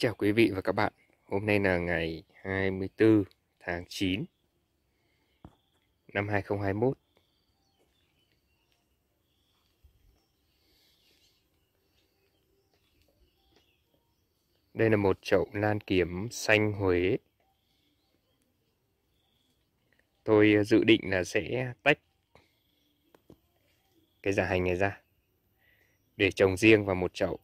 chào quý vị và các bạn. Hôm nay là ngày 24 tháng 9 năm 2021. Đây là một chậu lan kiếm xanh Huế. Tôi ờ, dự định là sẽ tách cái dạ hành này ra để trồng riêng vào một chậu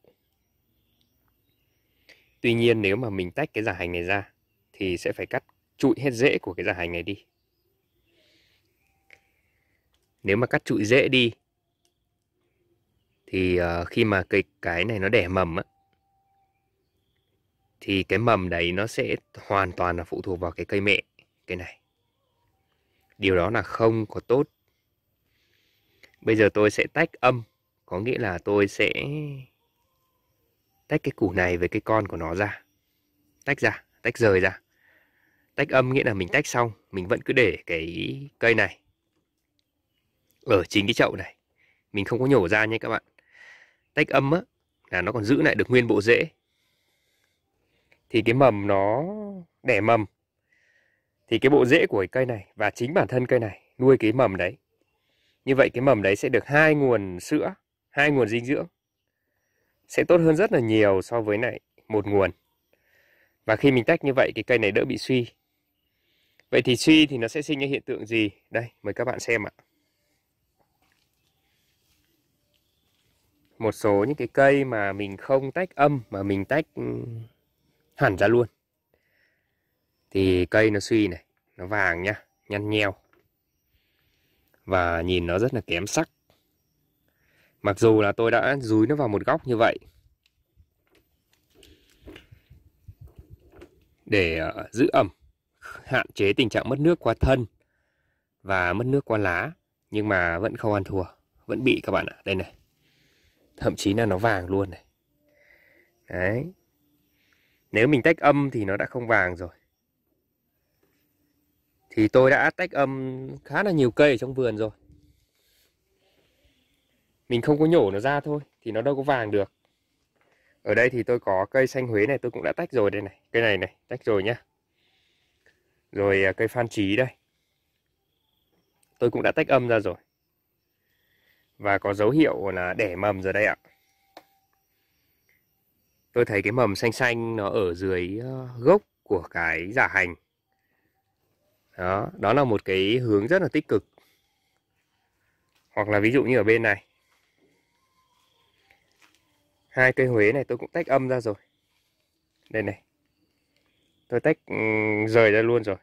Tuy nhiên nếu mà mình tách cái giả hành này ra thì sẽ phải cắt trụi hết rễ của cái giả hành này đi. Nếu mà cắt trụi rễ đi thì ờ, khi mà cây cái này nó đẻ mầm á thì cái mầm đấy nó sẽ hoàn toàn là phụ thuộc vào cái cây mẹ cái này. Điều đó là không có tốt. Bây giờ tôi sẽ tách âm, có nghĩa là tôi sẽ tách cái củ này với cái con của nó ra tách ra tách rời ra tách âm nghĩa là mình tách xong mình vẫn cứ để cái cây này ở chính cái chậu này mình không có nhổ ra nhé các bạn tách âm á là nó còn giữ lại được nguyên bộ rễ thì cái mầm nó đẻ mầm thì cái bộ rễ của cái cây này và chính bản thân cây này nuôi cái mầm đấy như vậy cái mầm đấy sẽ được hai nguồn sữa hai nguồn dinh dưỡng sẽ tốt hơn rất là nhiều so với lại một nguồn. Và khi mình tách như vậy thì cây này đỡ bị suy. Vậy thì suy thì nó sẽ sinh ra hiện tượng gì? Đây, mời các bạn xem ạ. Một số những cái cây mà mình không tách âm mà mình tách ừ, hẳn ra luôn. Thì cây nó suy này, nó vàng nhá, nhăn nheo. Và nhìn nó rất là kém sắc. Mặc dù là tôi đã dúi nó vào một góc như vậy để ờ, giữ ẩm, hạn chế tình trạng mất nước qua thân và mất nước qua lá nhưng mà vẫn không ăn thua, vẫn bị các bạn ạ. Đây này. Thậm chí là nó vàng luôn này. Đấy. Nếu mình tách âm thì nó đã không vàng rồi. Thì tôi đã tách âm khá là nhiều cây ở trong vườn rồi mình không có nhổ nó ra thôi thì nó đâu có vàng được ở đây thì tôi có cây xanh Huế này tôi cũng đã tách rồi đây này cây này này tách rồi nhá rồi à, cây phan trí đây tôi cũng đã tách âm ra rồi và có dấu hiệu là đẻ mầm rồi đây ạ tôi thấy cái mầm xanh xanh nó ở dưới ờ, gốc của cái giả hành đó đó là một cái hướng rất là tích cực hoặc là ví dụ như ở bên này hai cây huế này tôi cũng tách âm ra rồi đây này tôi tách ừ, rời ra luôn rồi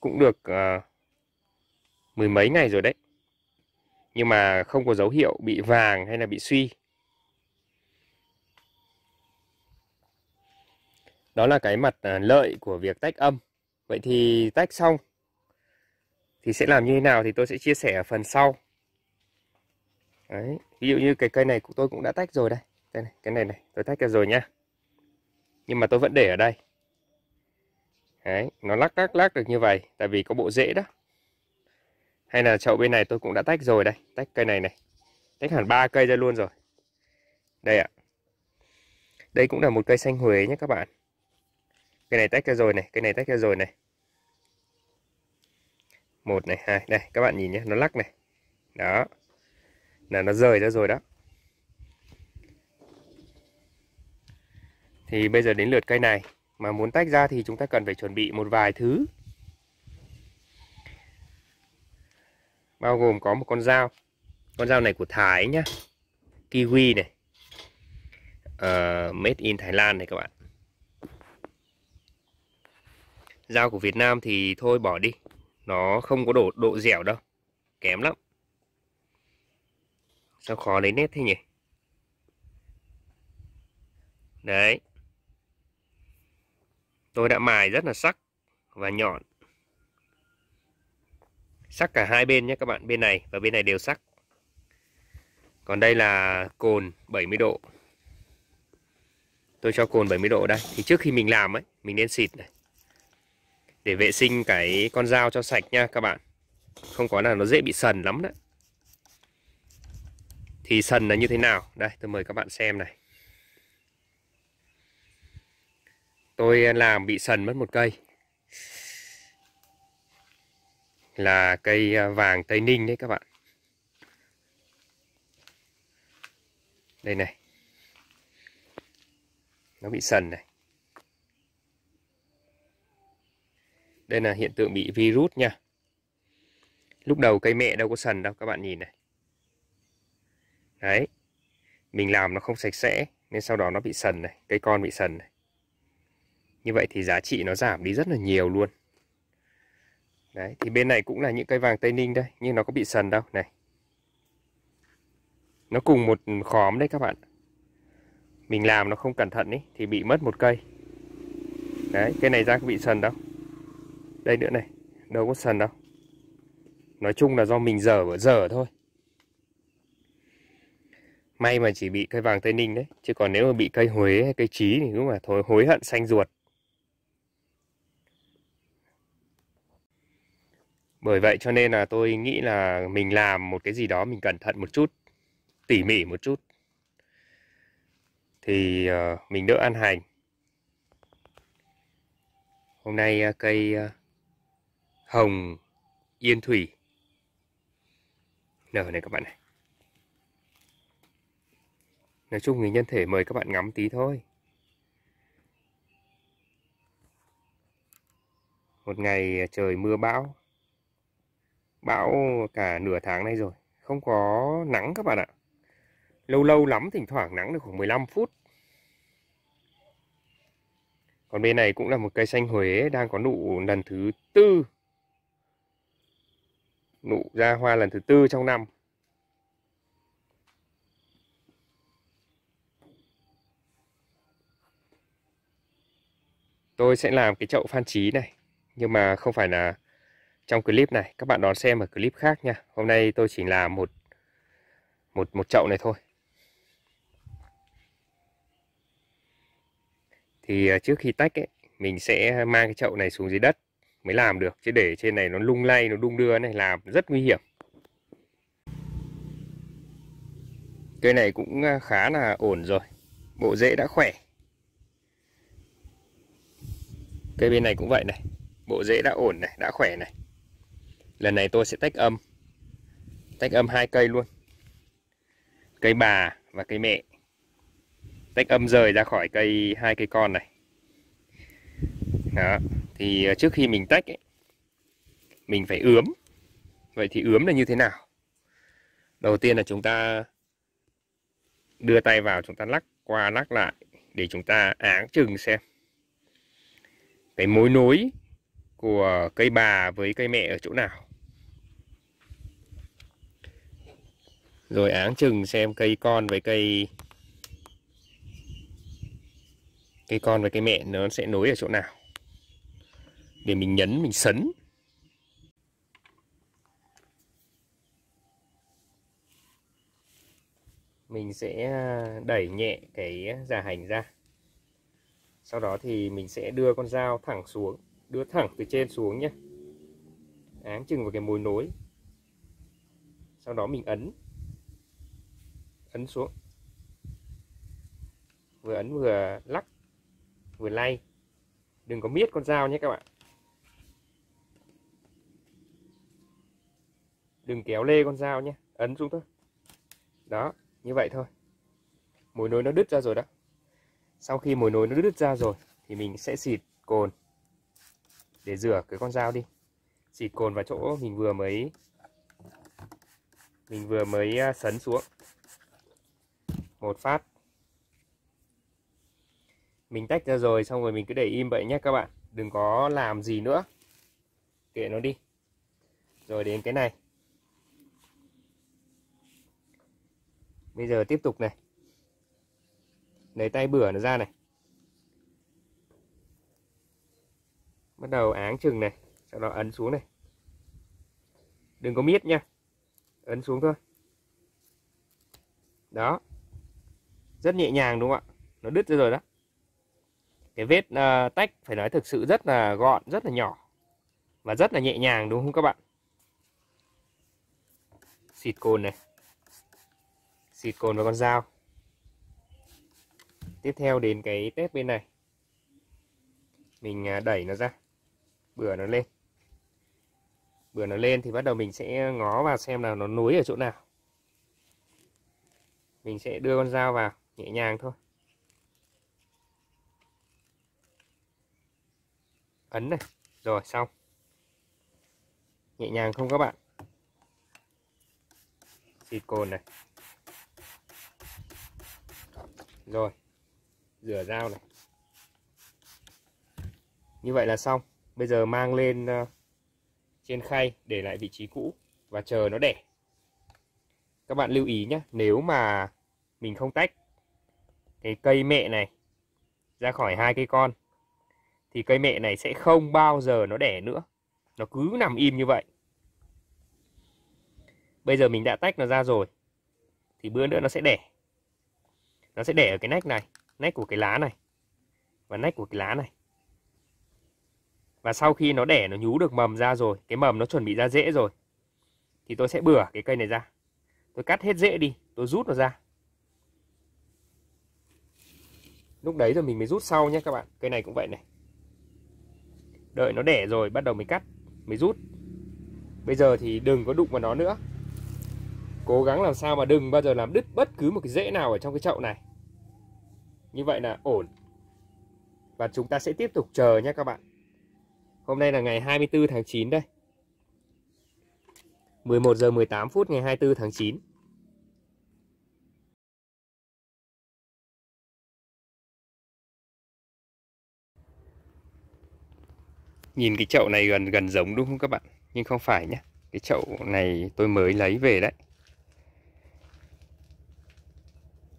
cũng được uh, mười mấy ngày rồi đấy nhưng mà không có dấu hiệu bị vàng hay là bị suy đó là cái mặt ờ, lợi của việc tách âm vậy thì tách xong thì sẽ làm như thế nào thì tôi sẽ chia sẻ ở phần sau Đấy. ví dụ như cái cây này tôi cũng đã tách rồi đây cái này, cái này này tôi tách ra rồi nha nhưng mà tôi vẫn để ở đây Đấy, nó lắc lắc lắc được như vậy tại vì có bộ rễ đó hay là chậu bên này tôi cũng đã tách rồi đây tách cây này này tách hẳn ba cây ra luôn rồi đây ạ đây cũng là một cây xanh huế nhé các bạn cây này tách ra rồi này cây này tách ra rồi này một này hai đây các bạn nhìn nhé nó lắc này đó là nó rời ra rồi đó thì bây giờ đến lượt cây này mà muốn tách ra thì chúng ta cần phải chuẩn bị một vài thứ bao gồm có một con dao con dao này của Thái nhá kiwi này uh, made in Thái Lan này các bạn dao của Việt Nam thì thôi bỏ đi nó không có độ độ dẻo đâu kém lắm sao khó lấy nét thế nhỉ đấy tôi đã mài rất là sắc và nhọn sắc cả hai bên nhé các bạn bên này và bên này đều sắc còn đây là cồn 70 độ tôi cho cồn 70 độ đây thì trước khi mình làm ấy mình nên xịt này để vệ sinh cái con dao cho sạch nha các bạn không có là nó dễ bị sần lắm đấy thì sần là như thế nào đây tôi mời các bạn xem này tôi làm bị sần mất một cây là cây à, vàng Tây Ninh đấy các bạn đây này nó bị sần này đây là hiện tượng bị virus nha lúc đầu cây mẹ đâu có sần đâu các bạn nhìn này đấy mình làm nó không sạch sẽ nên sau đó nó bị sần này cây con bị sần này như vậy thì giá trị nó giảm đi rất là nhiều luôn đấy thì bên này cũng là những cây vàng tây ninh đây nhưng nó có bị sần đâu này nó cùng một khóm đấy các bạn mình làm nó không cẩn thận ấy thì bị mất một cây đấy cây này ra bị sần đâu đây nữa này đâu có sần đâu nói chung là do mình dở ở dở thôi may mà chỉ bị cây vàng tây ninh đấy chứ còn nếu mà bị cây huế hay cây trí thì đúng là thôi hối hận xanh ruột bởi vậy cho nên là tôi nghĩ là mình làm một cái gì đó mình cẩn thận một chút tỉ mỉ một chút thì ờ, mình đỡ ăn hành hôm nay ờ, cây ờ, hồng yên thủy nở này các bạn này nói chung thì nhân thể mời các bạn ngắm tí thôi một ngày à, trời mưa bão bão cả nửa tháng nay rồi không có nắng các bạn ạ lâu lâu lắm thỉnh thoảng nắng được khoảng 15 phút còn bên này cũng là một cây xanh Huế đang có nụ lần thứ tư nụ ra hoa lần thứ tư trong năm tôi sẽ làm cái chậu phan trí này nhưng mà không phải là trong clip này các bạn đón xem ở clip khác nha hôm nay tôi chỉ làm một một một chậu này thôi thì à, trước khi tách ấy, mình sẽ mang cái chậu này xuống dưới đất mới làm được chứ để trên này nó lung lay nó đung đưa này làm rất nguy hiểm cây này cũng à, khá là ổn rồi bộ rễ đã khỏe Cây bên này cũng vậy này. Bộ rễ đã ổn này, đã khỏe này. Lần này tôi sẽ tách âm. Tách âm hai cây luôn. Cây bà và cây mẹ. Tách âm rời ra khỏi cây hai cây con này. Đó. Thì ờ, trước khi mình tách ấy, mình phải ướm. Vậy thì ướm là như thế nào? Đầu tiên là chúng ta đưa tay vào chúng ta lắc qua lắc lại để chúng ta áng chừng xem cái mối nối của cây bà với cây mẹ ở chỗ nào rồi áng chừng xem cây con với cây cây con với cây mẹ nó sẽ nối ở chỗ nào để mình nhấn mình sấn mình sẽ à, đẩy nhẹ cái à, giả hành ra sau đó thì mình sẽ đưa con dao thẳng xuống đưa thẳng từ trên xuống nhé áng chừng vào cái mối nối sau đó mình ấn ấn xuống vừa ấn vừa lắc vừa lay đừng có miết con dao nhé các bạn đừng kéo lê con dao nhé ấn xuống thôi đó như vậy thôi mối nối nó đứt ra rồi đó sau khi mồi nồi nó đứt ra rồi thì mình sẽ xịt cồn để rửa cái con dao đi xịt cồn vào chỗ mình vừa mới mình vừa mới à, sấn xuống một phát mình tách ra rồi xong rồi mình cứ để im vậy nhé các bạn đừng có làm gì nữa kệ nó đi rồi đến cái này bây giờ tiếp tục này lấy tay bửa nó ra này bắt đầu áng chừng này sau đó ấn xuống này đừng có miết nha ấn xuống thôi đó rất nhẹ nhàng đúng không ạ nó đứt ra rồi đó cái vết uh, tách phải nói thực sự rất là gọn rất là nhỏ và rất là nhẹ nhàng đúng không các bạn xịt cồn này xịt cồn vào con dao tiếp theo đến cái tép bên này mình à, đẩy nó ra bừa nó lên bừa nó lên thì bắt đầu mình sẽ ngó vào xem là nó núi ở chỗ nào mình sẽ đưa con dao vào nhẹ nhàng thôi ấn này rồi xong nhẹ nhàng không các bạn xịt cồn này rồi rửa dao này như vậy là xong bây giờ mang lên ờ, trên khay để lại vị trí cũ và chờ nó đẻ các bạn lưu ý nhé nếu mà mình không tách cái cây mẹ này ra khỏi hai cây con thì cây mẹ này sẽ không bao giờ nó đẻ nữa nó cứ nằm im như vậy bây giờ mình đã tách nó ra rồi thì bữa nữa nó sẽ đẻ nó sẽ đẻ ở cái nách này nách của cái lá này và nách của cái lá này và sau khi nó đẻ nó nhú được mầm ra rồi cái mầm nó chuẩn bị ra rễ rồi thì tôi sẽ bừa cái cây này ra tôi cắt hết rễ đi tôi rút nó ra lúc đấy rồi mình mới rút sau nhé các bạn cây này cũng vậy này đợi nó đẻ rồi bắt đầu mới cắt mới rút bây giờ thì đừng có đụng vào nó nữa cố gắng làm sao mà đừng bao giờ làm đứt bất cứ một cái rễ nào ở trong cái chậu này như vậy là ổn. Và chúng ta sẽ tiếp tục chờ nhé các bạn. Hôm nay là ngày 24 tháng 9 đây. 11 giờ 18 phút ngày 24 tháng 9. Nhìn cái chậu này gần gần giống đúng không các bạn? Nhưng không phải nhé. Cái chậu này tôi mới lấy về đấy.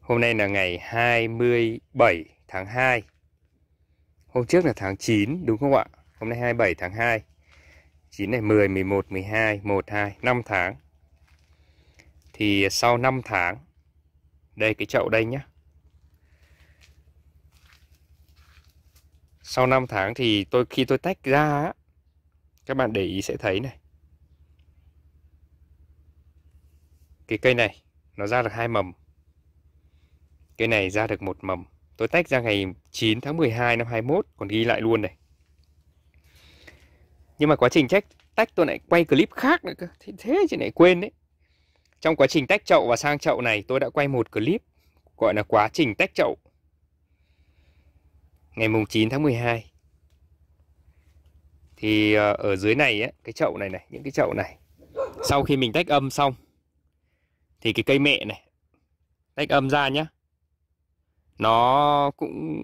Hôm nay là ngày 27 tháng 2. Hôm trước là tháng 9 đúng không ạ? Hôm nay 27 tháng 2. 9 này 10, 11, 12, 1, 2, 5 tháng. Thì sau 5 tháng, đây cái chậu đây nhé. Sau 5 tháng thì tôi khi tôi tách ra, các bạn để ý sẽ thấy này. Cái cây này, nó ra được hai mầm Cây này ra được một mầm. Tôi tách ra ngày 9 tháng 12 năm 21 còn ghi lại luôn này. Nhưng mà quá trình tách tách tôi lại quay clip khác nữa cơ. Thế, thế chị lại quên đấy. Trong quá trình tách chậu và sang chậu này tôi đã quay một clip gọi là quá trình tách chậu. Ngày mùng 9 tháng 12. Thì ờ, ở dưới này ấy, cái chậu này này, những cái chậu này. Sau khi mình tách âm xong thì cái cây mẹ này tách âm ra nhá nó cũng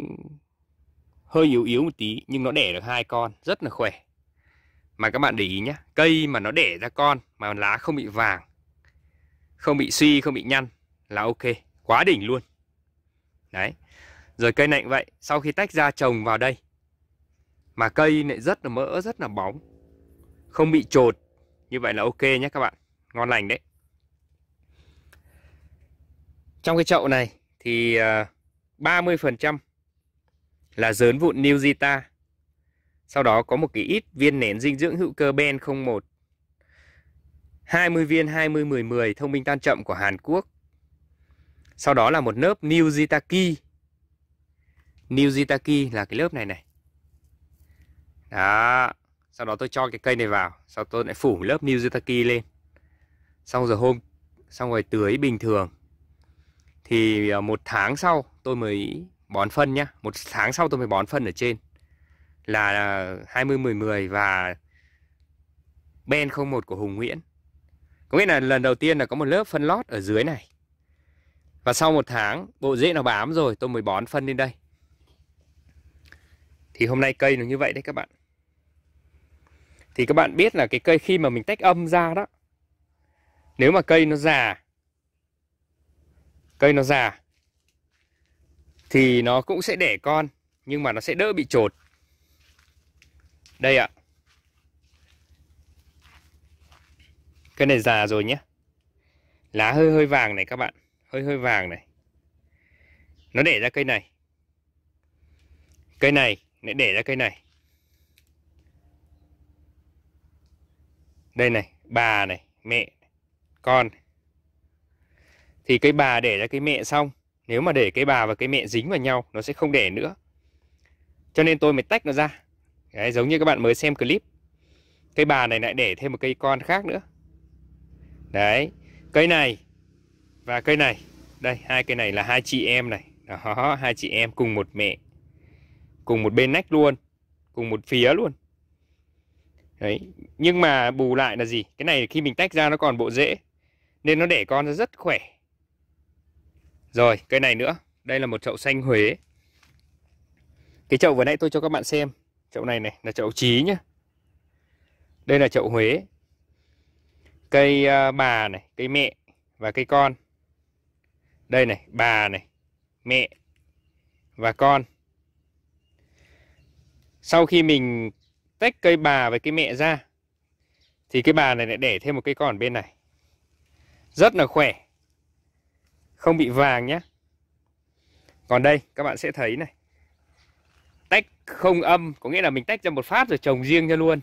hơi yếu yếu một tí nhưng nó đẻ được hai con rất là khỏe mà các bạn để ý nhé cây mà nó đẻ ra con mà lá không bị vàng không bị suy không bị nhăn là ok quá đỉnh luôn đấy rồi cây này cũng vậy sau khi tách ra trồng vào đây mà cây lại rất là mỡ rất là bóng không bị trột như vậy là ok nhé các bạn ngon lành đấy trong cái chậu này thì uh, 30% là dớn vụn Newzita. Sau đó có một cái ít viên nén dinh dưỡng hữu cơ Ben 01. 20 viên 20 10 10 thông minh tan chậm của Hàn Quốc. Sau đó là một lớp Newzitaki. Newzitaki là cái lớp này này. Đó. Sau đó tôi cho cái cây này vào. Sau tôi lại phủ lớp Newzitaki lên. Xong rồi hôm xong rồi tưới bình thường. Thì ờ, một tháng sau tôi mới bón phân nhá một tháng sau tôi mới bón phân ở trên là 20 10 10 và Ben 01 của Hùng Nguyễn. Có nghĩa là lần đầu tiên là có một lớp phân lót ở dưới này. Và sau một tháng bộ rễ nó bám rồi tôi mới bón phân lên đây. Thì hôm nay cây nó như vậy đấy các bạn. Thì các bạn biết là cái cây khi mà mình tách âm ra đó. Nếu mà cây nó già. Cây nó già thì nó cũng sẽ đẻ con nhưng mà nó sẽ đỡ bị trột đây ạ cái này già rồi nhé lá hơi hơi vàng này các bạn hơi hơi vàng này nó để ra cây này cây này lại để ra cây này đây này bà này mẹ con thì cây bà để ra cây mẹ xong nếu mà để cái bà và cái mẹ dính vào nhau nó sẽ không đẻ nữa. Cho nên tôi mới tách nó ra. Đấy, giống như các bạn mới xem clip. Cây bà này lại đẻ thêm một cây con khác nữa. Đấy, cây này và cây này. Đây, hai cây này là hai chị em này. Đó, hai chị em cùng một mẹ. Cùng một bên nách luôn, cùng một phía luôn. Đấy, nhưng mà bù lại là gì? Cái này khi mình tách ra nó còn bộ rễ nên nó đẻ con ra rất khỏe rồi, cây này nữa. Đây là một chậu xanh Huế. Cái chậu vừa nãy tôi cho các bạn xem. Chậu này này là chậu trí nhá. Đây là chậu Huế. Cây à, bà này, cây mẹ và cây con. Đây này, bà này, mẹ và con. Sau khi mình tách cây bà với cây mẹ ra thì cái bà này lại để thêm một cây con bên này. Rất là khỏe không bị vàng nhé còn đây các bạn sẽ thấy này tách không âm có nghĩa là mình tách ra một phát rồi trồng riêng cho luôn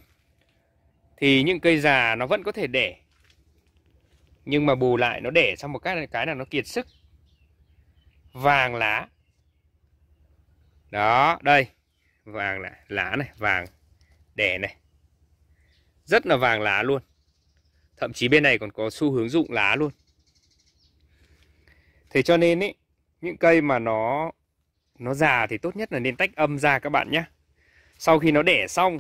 thì những cây già nó vẫn có thể để nhưng mà bù lại nó để xong một cái cái là nó kiệt sức vàng lá đó đây vàng là lá này vàng đẻ này rất là vàng lá luôn thậm chí bên này còn có xu hướng rụng lá luôn Thế cho nên ý, những cây mà nó nó già thì tốt nhất là nên tách âm ra các bạn nhé. Sau khi nó đẻ xong,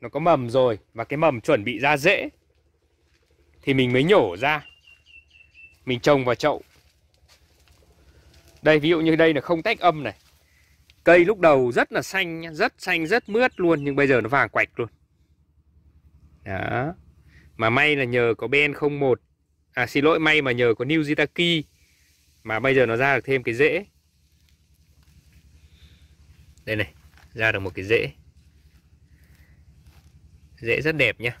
nó có mầm rồi và cái mầm chuẩn bị ra rễ thì mình mới nhổ ra. Mình trồng vào chậu. Đây ví dụ như đây là không tách âm này. Cây lúc đầu rất là xanh, rất xanh, rất mướt luôn nhưng bây giờ nó vàng quạch luôn. Đó. Mà may là nhờ có ben 01 À xin lỗi may mà nhờ có New Jitaki mà bây giờ nó ra được thêm cái rễ đây này ra được một cái rễ rễ rất đẹp nhá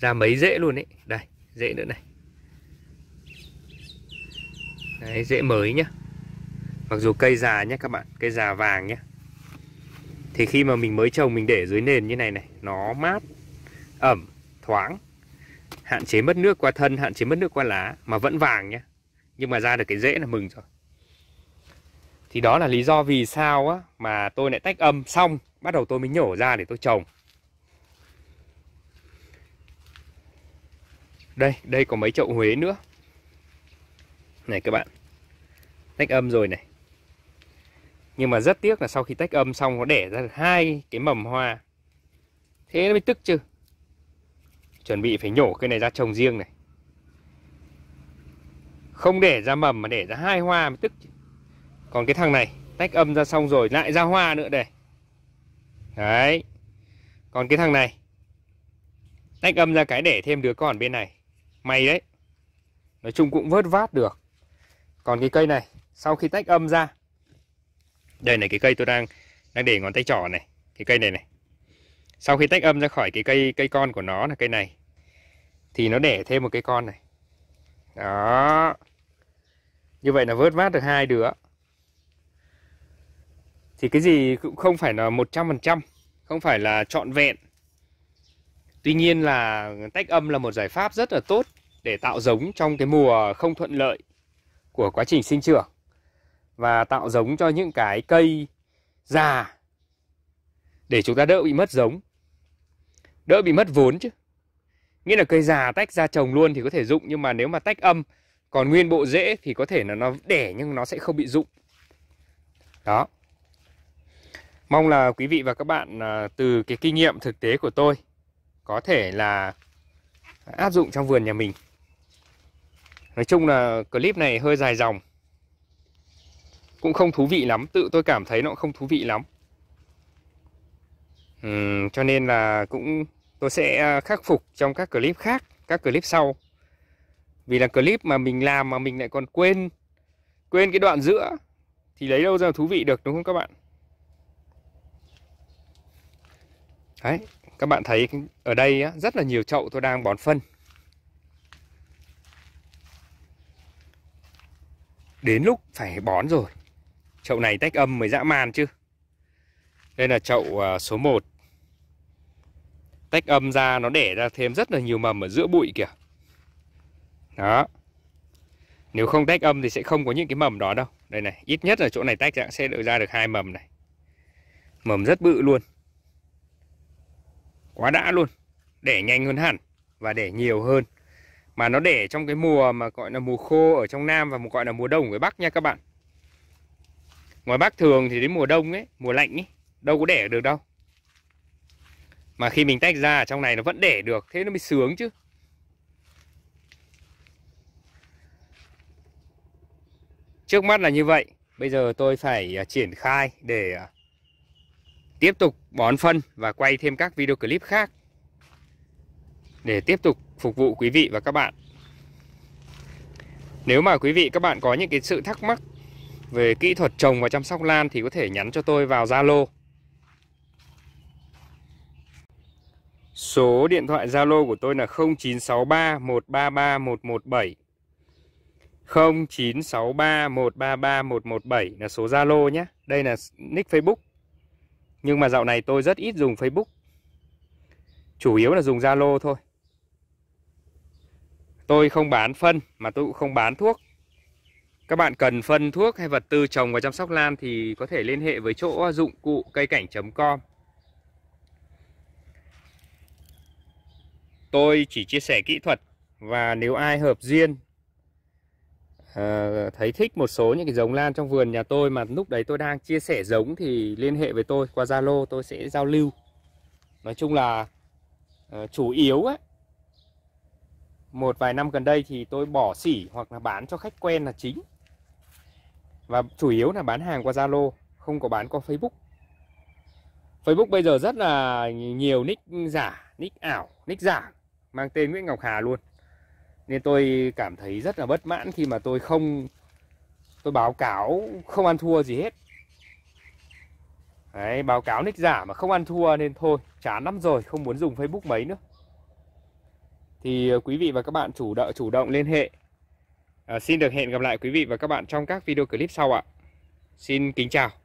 ra mấy rễ luôn ấy đây rễ nữa này đấy rễ mới nhá mặc dù cây già nhé các bạn cây già vàng nhé thì khi mà mình mới trồng mình để dưới nền như này này nó mát ẩm thoáng hạn chế mất nước qua thân hạn chế mất nước qua lá mà vẫn vàng nhé nhưng mà ra được cái rễ là mừng rồi thì đó là lý do vì sao á, mà tôi lại tách âm xong bắt đầu tôi mới nhổ ra để tôi trồng đây đây có mấy chậu huế nữa này các bạn tách âm rồi này nhưng mà rất tiếc là sau khi tách âm xong nó đẻ ra hai cái mầm hoa thế nó mới tức chứ chuẩn bị phải nhổ cây này ra trồng riêng này không để ra mầm mà để ra hai hoa mới tức còn cái thằng này tách âm ra xong rồi lại ra hoa nữa đây đấy còn cái thằng này tách âm ra cái để thêm đứa con bên này may đấy nói chung cũng vớt vát được còn cái cây này sau khi tách âm ra đây này cái cây tôi đang đang để ngón tay trỏ này cái cây này này sau khi tách âm ra khỏi cái cây cây con của nó là cây này thì nó đẻ thêm một cây con này đó như vậy là vớt vát được hai đứa thì cái gì cũng không phải là một trăm phần trăm không phải là trọn vẹn tuy nhiên là tách âm là một giải pháp rất là tốt để tạo giống trong cái mùa không thuận lợi của quá trình sinh trưởng và tạo giống cho những cái cây già để chúng ta đỡ bị mất giống đỡ bị mất vốn chứ nghĩa là cây già tách ra trồng luôn thì có thể dụng nhưng mà nếu mà tách âm còn nguyên bộ rễ thì có thể là nó đẻ nhưng nó sẽ không bị dụng đó mong là quý vị và các bạn à, từ cái kinh nghiệm thực tế của tôi có thể là áp dụng trong vườn nhà mình nói chung là clip này hơi dài dòng cũng không thú vị lắm tự tôi cảm thấy nó không thú vị lắm cho nên là cũng tôi sẽ à, khắc phục trong các clip khác các clip sau vì là clip mà mình làm mà mình lại còn quên quên cái đoạn giữa thì lấy đâu ra thú vị được đúng không các bạn đấy các bạn thấy ở đây á, rất là nhiều chậu tôi đang bón phân đến lúc phải bón rồi chậu này tách âm mới dã man chứ đây là chậu à, số 1 tách âm ra nó để ra thêm rất là nhiều mầm ở giữa bụi kìa đó nếu không tách âm thì sẽ không có những cái mầm đó đâu đây này ít nhất là chỗ này tách sẽ được ra được hai mầm này mầm rất bự luôn quá đã luôn để nhanh hơn hẳn và để nhiều hơn mà nó để trong cái mùa mà gọi là mùa khô ở trong nam và một gọi là mùa đông ở bắc nha các bạn ngoài bắc thường thì đến mùa đông ấy mùa lạnh ấy đâu có để được đâu mà khi mình tách ra ở trong này nó vẫn để được Thế nó mới sướng chứ Trước mắt là như vậy Bây giờ tôi phải à, triển khai để à, tiếp tục bón phân và quay thêm các video clip khác để tiếp tục phục vụ quý vị và các bạn. Nếu mà quý vị các bạn có những cái sự thắc mắc về kỹ thuật trồng và chăm sóc lan thì có thể nhắn cho tôi vào Zalo Số điện thoại Zalo của tôi là 0963 133 117 0963 133 117 là số Zalo nhé Đây là nick Facebook Nhưng mà dạo này tôi rất ít dùng Facebook Chủ yếu là dùng Zalo thôi Tôi không bán phân mà tôi cũng không bán thuốc các bạn cần phân thuốc hay vật tư trồng và chăm sóc lan thì có thể liên hệ với chỗ dụng cụ cây cảnh.com Tôi chỉ chia sẻ kỹ thuật và nếu ai hợp duyên à, thấy thích một số những cái giống lan trong vườn nhà tôi mà lúc đấy tôi đang chia sẻ giống thì liên hệ với tôi qua Zalo tôi sẽ giao lưu. Nói chung là à, chủ yếu á một vài năm gần đây thì tôi bỏ xỉ hoặc là bán cho khách quen là chính. Và chủ yếu là bán hàng qua Zalo, không có bán qua Facebook. Facebook bây giờ rất là nhiều nick giả, nick ảo, nick giả mang tên Nguyễn Ngọc Hà luôn nên tôi cảm thấy rất là bất mãn khi mà tôi không tôi báo cáo không ăn thua gì hết Đấy, báo cáo nick giả mà không ăn thua nên thôi chán lắm rồi không muốn dùng Facebook mấy nữa thì ờ, quý vị và các bạn chủ động chủ động liên hệ à, xin được hẹn gặp lại quý vị và các bạn trong các video clip sau ạ xin kính chào